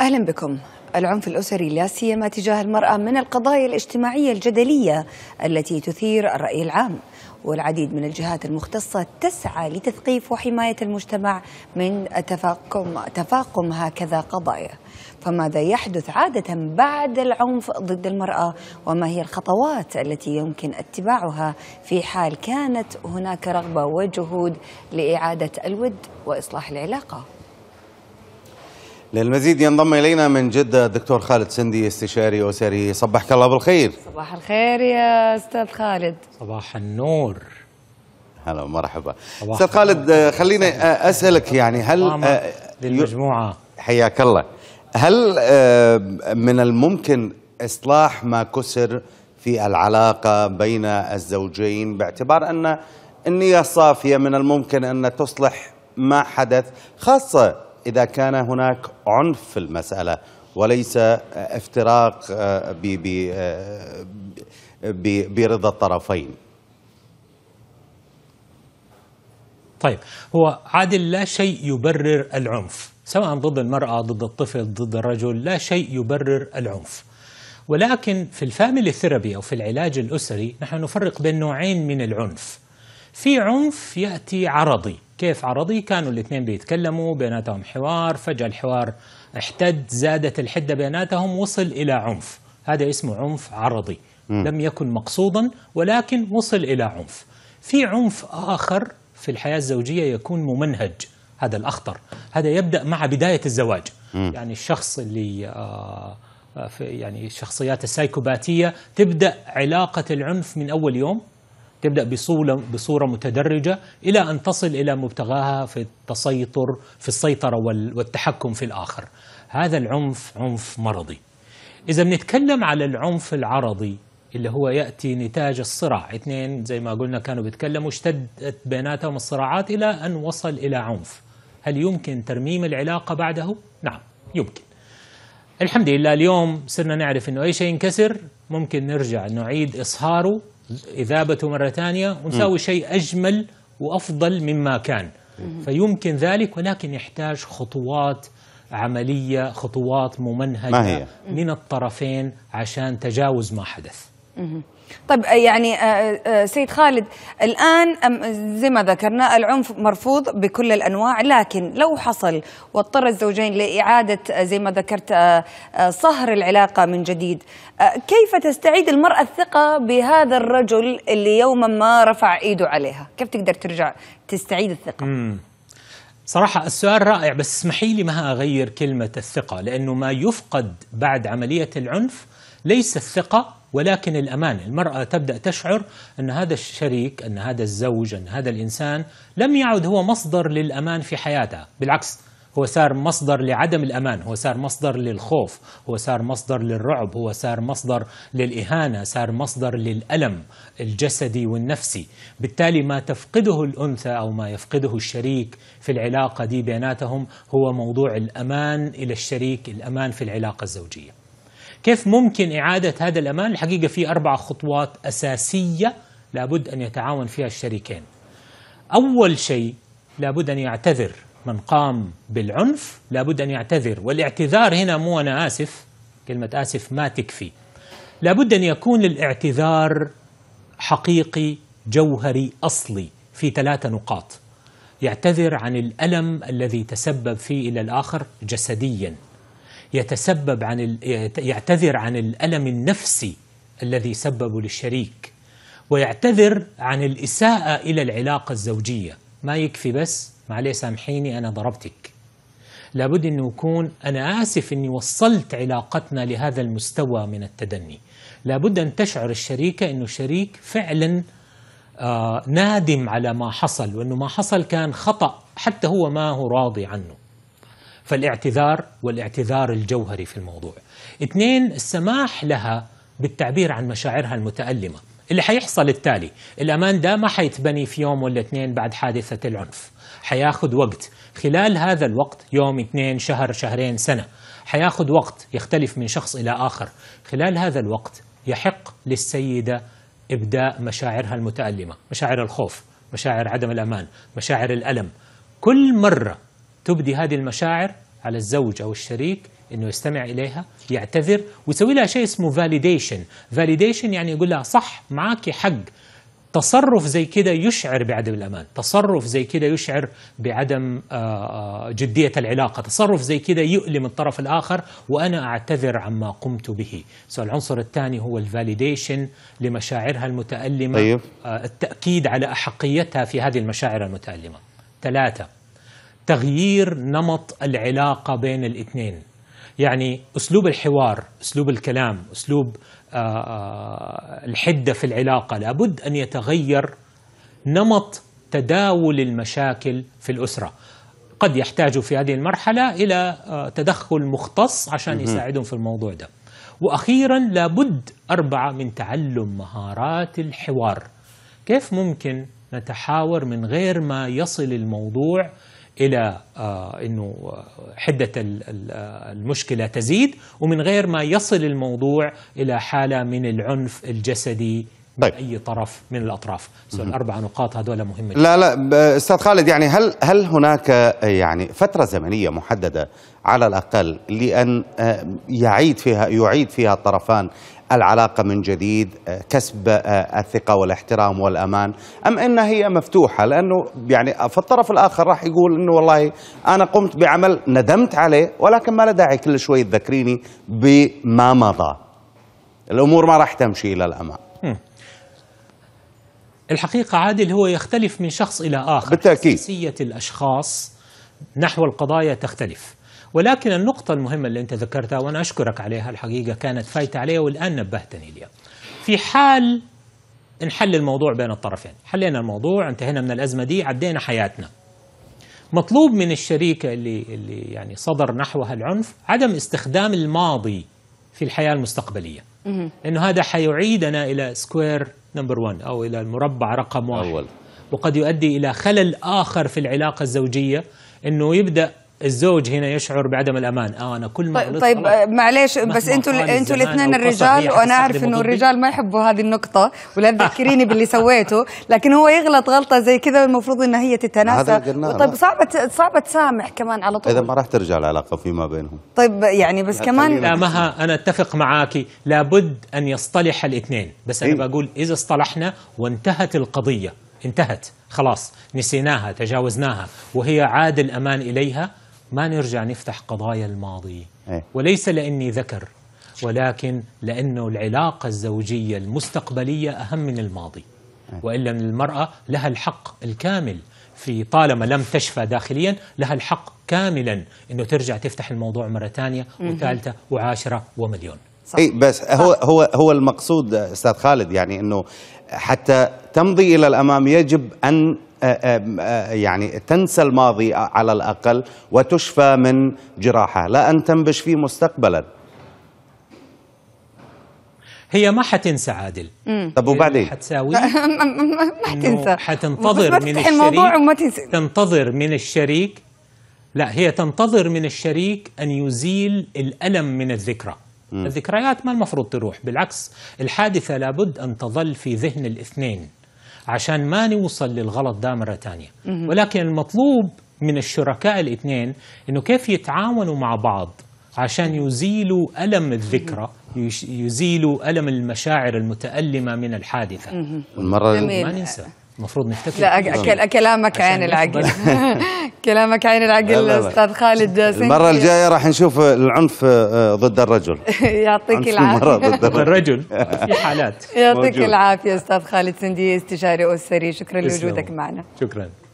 أهلا بكم العنف الأسري لا سيما تجاه المرأة من القضايا الاجتماعية الجدلية التي تثير الرأي العام والعديد من الجهات المختصة تسعى لتثقيف وحماية المجتمع من تفاقم, تفاقم هكذا قضايا فماذا يحدث عادة بعد العنف ضد المرأة وما هي الخطوات التي يمكن اتباعها في حال كانت هناك رغبة وجهود لإعادة الود وإصلاح العلاقة؟ للمزيد ينضم الينا من جده الدكتور خالد سندي استشاري اسري صبحك الله بالخير صباح الخير يا استاذ خالد صباح النور هلا ومرحبا استاذ خالد خليني اسالك يعني هل للمجموعه حياك الله هل من الممكن اصلاح ما كسر في العلاقه بين الزوجين باعتبار ان النيه صافيه من الممكن ان تصلح ما حدث خاصه إذا كان هناك عنف في المسألة وليس افتراق آه، آه، برضا الطرفين طيب هو عادل لا شيء يبرر العنف سواء ضد المرأة ضد الطفل ضد الرجل لا شيء يبرر العنف ولكن في الفاميلي ثيرابي أو في العلاج الأسري نحن نفرق بين نوعين من العنف في عنف يأتي عرضي كيف عرضي كانوا الاثنين بيتكلموا بيناتهم حوار فجأة الحوار احتد زادت الحدة بيناتهم وصل إلى عنف هذا اسمه عنف عرضي م. لم يكن مقصودا ولكن وصل إلى عنف في عنف آخر في الحياة الزوجية يكون ممنهج هذا الأخطر هذا يبدأ مع بداية الزواج م. يعني الشخص اللي آه, آه، في يعني الشخصيات السايكوباتية تبدأ علاقة العنف من أول يوم تبدأ بصورة, بصورة متدرجة إلى أن تصل إلى مبتغاها في التسيطر في السيطرة والتحكم في الآخر هذا العنف عنف مرضي إذا بنتكلم على العنف العرضي اللي هو يأتي نتاج الصراع اثنين زي ما قلنا كانوا بيتكلموا اشتدت بيناتهم الصراعات إلى أن وصل إلى عنف هل يمكن ترميم العلاقة بعده؟ نعم يمكن الحمد لله اليوم صرنا نعرف أنه أي شيء ينكسر ممكن نرجع نعيد إصهاره إذابته مرة ثانية ونساوي شيء أجمل وأفضل مما كان فيمكن ذلك ولكن يحتاج خطوات عملية خطوات ممنهجة من الطرفين عشان تجاوز ما حدث طيب آه، يعني آه، آه، سيد خالد الآن زي ما ذكرنا العنف مرفوض بكل الأنواع لكن لو حصل واضطر الزوجين لإعادة زي ما ذكرت صهر العلاقة من جديد كيف تستعيد المرأة الثقة بهذا الرجل اللي يوما ما رفع إيده عليها كيف تقدر ترجع تستعيد الثقة؟ صراحة السؤال رائع بس اسمحي لي ما أغير كلمة الثقة لأنه ما يفقد بعد عملية العنف ليس الثقة ولكن الأمان المرأة تبدأ تشعر أن هذا الشريك أن هذا الزوج أن هذا الإنسان لم يعد هو مصدر للأمان في حياتها بالعكس هو صار مصدر لعدم الأمان هو صار مصدر للخوف هو صار مصدر للرعب هو صار مصدر للإهانة صار مصدر للألم الجسدي والنفسي بالتالي ما تفقده الأنثى أو ما يفقده الشريك في العلاقة دي بيناتهم هو موضوع الأمان إلى الشريك الأمان في العلاقة الزوجية كيف ممكن إعادة هذا الأمان؟ الحقيقة في أربع خطوات أساسية لابد أن يتعاون فيها الشريكين أول شيء لابد أن يعتذر من قام بالعنف لابد أن يعتذر والاعتذار هنا مو أنا آسف كلمة آسف ما تكفي لابد أن يكون الاعتذار حقيقي جوهري أصلي في ثلاثة نقاط يعتذر عن الألم الذي تسبب فيه إلى الآخر جسدياً يتسبب عن يعتذر عن الألم النفسي الذي سببه للشريك ويعتذر عن الإساءة إلى العلاقة الزوجية ما يكفي بس معليه سامحيني أنا ضربتك لابد أنه يكون أنا آسف أني وصلت علاقتنا لهذا المستوى من التدني لابد أن تشعر الشريكة أنه شريك فعلا آه نادم على ما حصل وأنه ما حصل كان خطأ حتى هو ما هو راضي عنه فالاعتذار والاعتذار الجوهري في الموضوع اثنين السماح لها بالتعبير عن مشاعرها المتألمة اللي حيحصل التالي الأمان ده ما حيتبني في يوم ولا اثنين بعد حادثة العنف حياخد وقت خلال هذا الوقت يوم اثنين شهر شهرين سنة حياخد وقت يختلف من شخص إلى آخر خلال هذا الوقت يحق للسيدة إبداء مشاعرها المتألمة مشاعر الخوف مشاعر عدم الأمان مشاعر الألم كل مرة تبدي هذه المشاعر على الزوج أو الشريك انه يستمع اليها يعتذر ويسوي لها شيء اسمه فاليديشن فاليديشن يعني يقول لها صح معك حق تصرف زي كده يشعر بعدم الامان تصرف زي كده يشعر بعدم آه، آه، جديه العلاقه تصرف زي كده يؤلم الطرف الاخر وانا اعتذر عما قمت به سو العنصر الثاني هو الفاليديشن لمشاعرها المتالمه طيب. آه، التاكيد على احقيتها في هذه المشاعر المتالمه ثلاثه تغيير نمط العلاقه بين الاثنين يعني اسلوب الحوار اسلوب الكلام اسلوب آه، آه، الحده في العلاقه لابد ان يتغير نمط تداول المشاكل في الاسره قد يحتاجوا في هذه المرحله الى آه، تدخل مختص عشان يساعدهم في الموضوع ده واخيرا لابد اربعه من تعلم مهارات الحوار كيف ممكن نتحاور من غير ما يصل الموضوع إلى آه، أنه حدة آه، المشكلة تزيد ومن غير ما يصل الموضوع إلى حالة من العنف الجسدي طيب. اي طرف من الاطراف الاربع نقاط هذول مهمه لا لا استاذ خالد يعني هل هل هناك آه، يعني فتره زمنيه محدده على الاقل لان يعيد فيها يعيد فيها الطرفان العلاقة من جديد آه، كسب آه، الثقة والاحترام والأمان أم أن هي مفتوحة لأنه يعني فالطرف الآخر راح يقول أنه والله أنا قمت بعمل ندمت عليه ولكن ما له داعي كل شوي تذكريني بما مضى الأمور ما راح تمشي إلى الأمام الحقيقة عادل هو يختلف من شخص إلى آخر بالتأكيد حساسية الأشخاص نحو القضايا تختلف ولكن النقطة المهمة اللي أنت ذكرتها وأنا أشكرك عليها الحقيقة كانت فايتة عليها والآن نبهتني لها في حال نحل الموضوع بين الطرفين حلينا الموضوع انتهينا من الأزمة دي عدينا حياتنا مطلوب من الشريكة اللي, اللي يعني صدر نحوها العنف عدم استخدام الماضي في الحياة المستقبلية انه هذا حيعيدنا الى سكوير نمبر 1 او الى المربع رقم واحد أول. وقد يؤدي الى خلل اخر في العلاقه الزوجيه انه يبدا الزوج هنا يشعر بعدم الامان اه انا كل ما طيب, طيب معليش بس انتوا انتوا الاثنين الرجال وانا اعرف انه الرجال ما يحبوا هذه النقطه ولا تذكريني باللي سويته لكن هو يغلط غلطه زي كذا المفروض انها هي تتناسى طيب صعبه صعبه تسامح كمان على طول اذا ما راح ترجع العلاقه فيما بينهم طيب يعني بس كمان لا مها انا اتفق معاكي لابد ان يصطلح الاثنين بس انا إيه. بقول اذا اصطلحنا وانتهت القضيه انتهت خلاص نسيناها تجاوزناها وهي عاد الامان اليها ما نرجع نفتح قضايا الماضي إيه. وليس لأني ذكر ولكن لأنه العلاقة الزوجية المستقبلية أهم من الماضي إيه. وإلا المرأة لها الحق الكامل في طالما لم تشفى داخليا لها الحق كاملا أنه ترجع تفتح الموضوع مرة ثانية وثالثة وعاشرة ومليون صح. اي بس هو هو هو المقصود استاذ خالد يعني انه حتى تمضي الى الامام يجب ان آه، آه، آه، يعني تنسى الماضي على الأقل وتشفى من جراحة لا أن تنبش فيه مستقبلا هي ما حتنسى عادل طب وبعدين حتساوي ما حتنسى حتنتظر من الشريك الموضوع وما تنسى تنتظر من الشريك لا هي تنتظر من الشريك أن يزيل الألم من الذكرى الذكريات ما المفروض تروح بالعكس الحادثة لابد أن تظل في ذهن الاثنين عشان ما نوصل للغلط ده مرة تانية ولكن المطلوب من الشركاء الاثنين انه كيف يتعاونوا مع بعض عشان يزيلوا ألم الذكرى يزيلوا ألم المشاعر المتألمة من الحادثة والمرة ما ننسى المفروض نفتكر لا نعم. كلامك عين العقل كلامك عين العقل استاذ خالد المره الجايه راح نشوف العنف آه، ضد الرجل يعطيك العافيه ضد الرجل في حالات يعطيك العافيه استاذ خالد سندي استشاري اسري شكرا لوجودك معنا شكرا